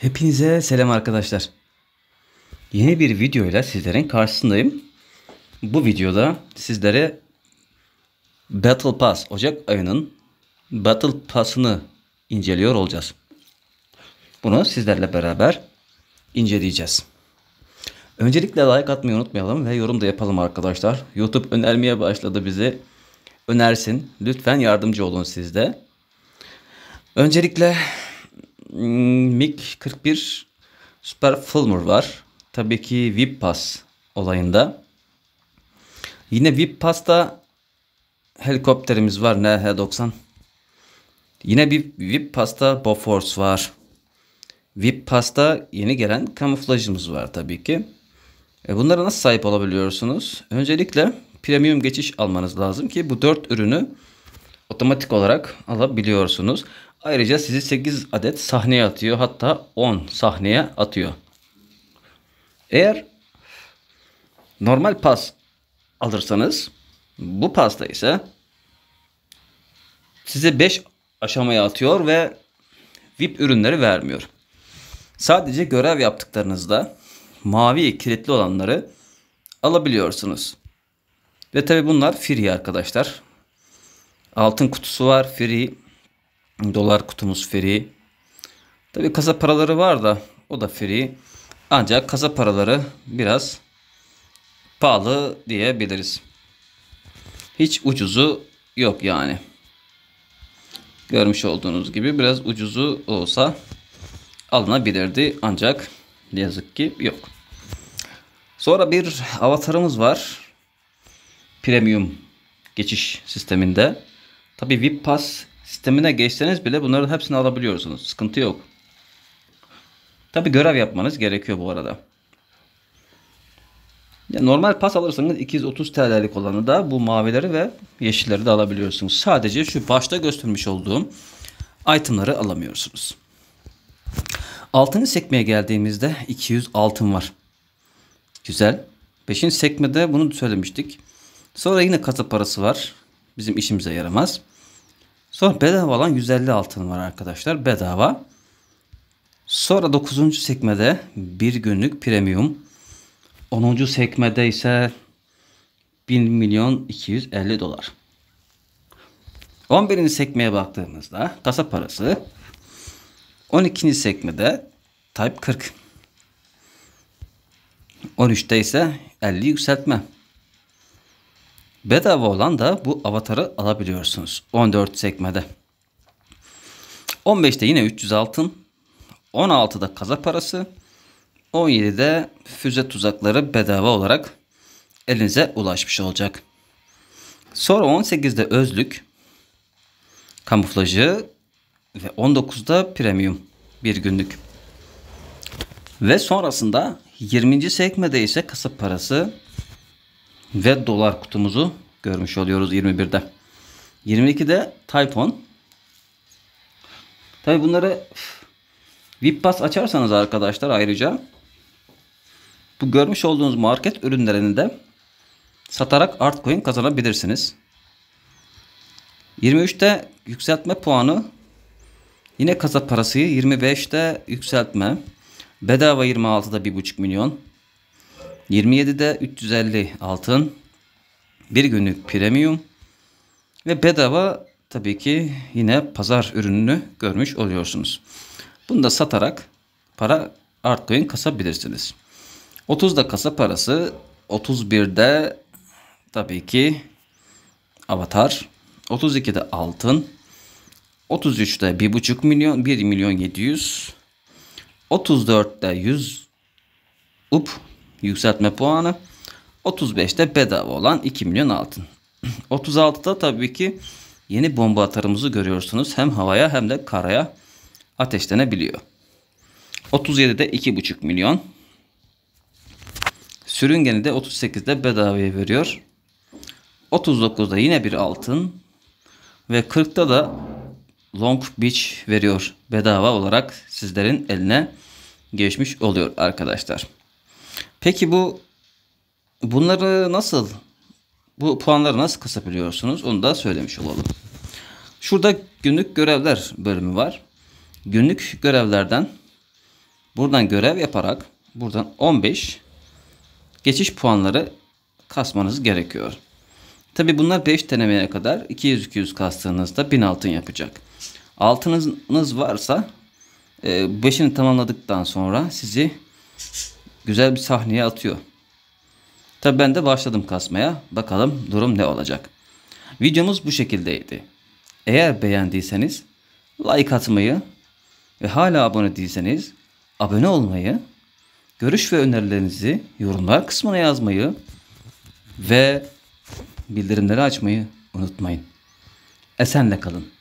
Hepinize selam arkadaşlar. Yeni bir videoyla sizlerin karşısındayım. Bu videoda sizlere Battle Pass, Ocak ayının Battle Pass'ını inceliyor olacağız. Bunu sizlerle beraber inceleyeceğiz. Öncelikle like atmayı unutmayalım ve yorum da yapalım arkadaşlar. YouTube önermeye başladı bizi. Önersin. Lütfen yardımcı olun sizde. Öncelikle Hmm, MiG-41 Super Fulmer var. Tabii ki VIP Pass olayında. Yine VIP Pass'ta helikopterimiz var NH-90. Yine bir VIP Pass'ta Bofors var. VIP Pass'ta yeni gelen kamuflajımız var tabii ki. E bunlara nasıl sahip olabiliyorsunuz? Öncelikle premium geçiş almanız lazım ki bu dört ürünü otomatik olarak alabiliyorsunuz. Ayrıca sizi 8 adet sahneye atıyor. Hatta 10 sahneye atıyor. Eğer normal pas alırsanız bu pasta ise size 5 aşamaya atıyor ve VIP ürünleri vermiyor. Sadece görev yaptıklarınızda mavi kilitli olanları alabiliyorsunuz. Ve tabi bunlar free arkadaşlar. Altın kutusu var free. Dolar kutumuz free. Tabi kasa paraları var da o da free. Ancak kasa paraları biraz pahalı diyebiliriz. Hiç ucuzu yok yani. Görmüş olduğunuz gibi biraz ucuzu olsa alınabilirdi ancak yazık ki yok. Sonra bir avatarımız var. Premium geçiş sisteminde. Tabi VIP Pass sistemine geçseniz bile bunların hepsini alabiliyorsunuz. Sıkıntı yok. Tabi görev yapmanız gerekiyor bu arada. normal pas alırsanız 230 TL'lik olanı da bu mavileri ve yeşilleri de alabiliyorsunuz. Sadece şu başta göstermiş olduğum itemları alamıyorsunuz. Altını sekmeye geldiğimizde 200 altın var. Güzel. Beşinci sekmede bunu söylemiştik. Sonra yine kasa parası var. Bizim işimize yaramaz. Sonra bedava olan 150 altın var arkadaşlar. Bedava. Sonra 9. sekmede bir günlük premium. 10. sekmede ise 1 milyon 250 dolar. 11. sekmeye baktığımızda kasa parası. 12. sekmede Type 40. 13'te ise 50 yükseltme. Bedava olan da bu avatarı alabiliyorsunuz. 14 sekmede. 15'te yine 300 altın. 16'da kaza parası. 17'de füze tuzakları bedava olarak elinize ulaşmış olacak. Sonra 18'de özlük, kamuflajı ve 19'da premium bir günlük. Ve sonrasında 20. sekmede ise kasap parası, ve dolar kutumuzu görmüş oluyoruz 21'de. 22'de Typhon. Tabi bunları VIP Pass açarsanız arkadaşlar ayrıca bu görmüş olduğunuz market ürünlerini de satarak altcoin kazanabilirsiniz. 23'te yükseltme puanı yine kasa parası 25'te yükseltme bedava 26'da 1.5 milyon 27'de 350 altın. Bir günlük premium. Ve bedava tabii ki yine pazar ürününü görmüş oluyorsunuz. Bunu da satarak para altcoin kasabilirsiniz. 30'da kasa parası, 31'de tabii ki avatar, 32'de altın, 33'te 1,5 milyon, 1 milyon 700, 34'te 100 up yükseltme puanı. 35'te bedava olan 2 milyon altın. 36'da tabii ki yeni bomba atarımızı görüyorsunuz. Hem havaya hem de karaya ateşlenebiliyor. 37'de 2,5 milyon. Sürüngeni de 38'de bedavaya veriyor. 39'da yine bir altın. Ve 40'da da Long Beach veriyor bedava olarak sizlerin eline geçmiş oluyor arkadaşlar. Peki bu bunları nasıl bu puanları nasıl kasabiliyorsunuz? Onu da söylemiş olalım. Şurada günlük görevler bölümü var. Günlük görevlerden buradan görev yaparak buradan 15 geçiş puanları kasmanız gerekiyor. Tabi bunlar 5 denemeye kadar 200-200 kastığınızda 1000 altın yapacak. Altınız varsa 5'ini e, tamamladıktan sonra sizi güzel bir sahneye atıyor. Tabi ben de başladım kasmaya. Bakalım durum ne olacak. Videomuz bu şekildeydi. Eğer beğendiyseniz like atmayı ve hala abone değilseniz abone olmayı, görüş ve önerilerinizi yorumlar kısmına yazmayı ve bildirimleri açmayı unutmayın. Esenle kalın.